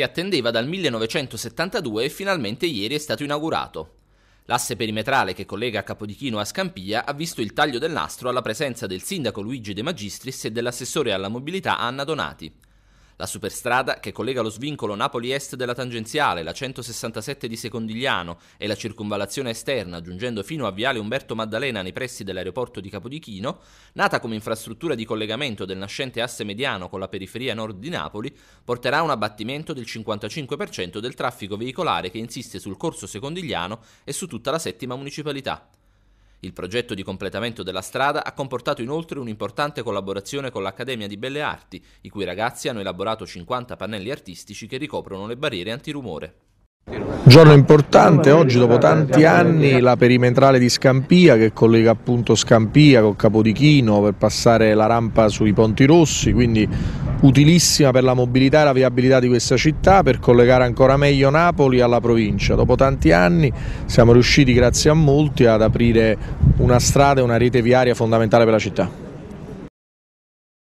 si attendeva dal 1972 e finalmente ieri è stato inaugurato. L'asse perimetrale che collega Capodichino a Scampia ha visto il taglio del nastro alla presenza del sindaco Luigi De Magistris e dell'assessore alla mobilità Anna Donati. La superstrada, che collega lo svincolo Napoli-Est della tangenziale, la 167 di Secondigliano e la circonvallazione esterna, giungendo fino a Viale Umberto Maddalena nei pressi dell'aeroporto di Capodichino, nata come infrastruttura di collegamento del nascente asse mediano con la periferia nord di Napoli, porterà a un abbattimento del 55% del traffico veicolare che insiste sul corso Secondigliano e su tutta la settima municipalità. Il progetto di completamento della strada ha comportato inoltre un'importante collaborazione con l'Accademia di Belle Arti, i cui ragazzi hanno elaborato 50 pannelli artistici che ricoprono le barriere antirumore. Giorno importante, oggi dopo tanti anni la perimetrale di Scampia che collega appunto Scampia con Capodichino per passare la rampa sui Ponti Rossi, quindi utilissima per la mobilità e la viabilità di questa città, per collegare ancora meglio Napoli alla provincia. Dopo tanti anni siamo riusciti, grazie a molti, ad aprire una strada e una rete viaria fondamentale per la città.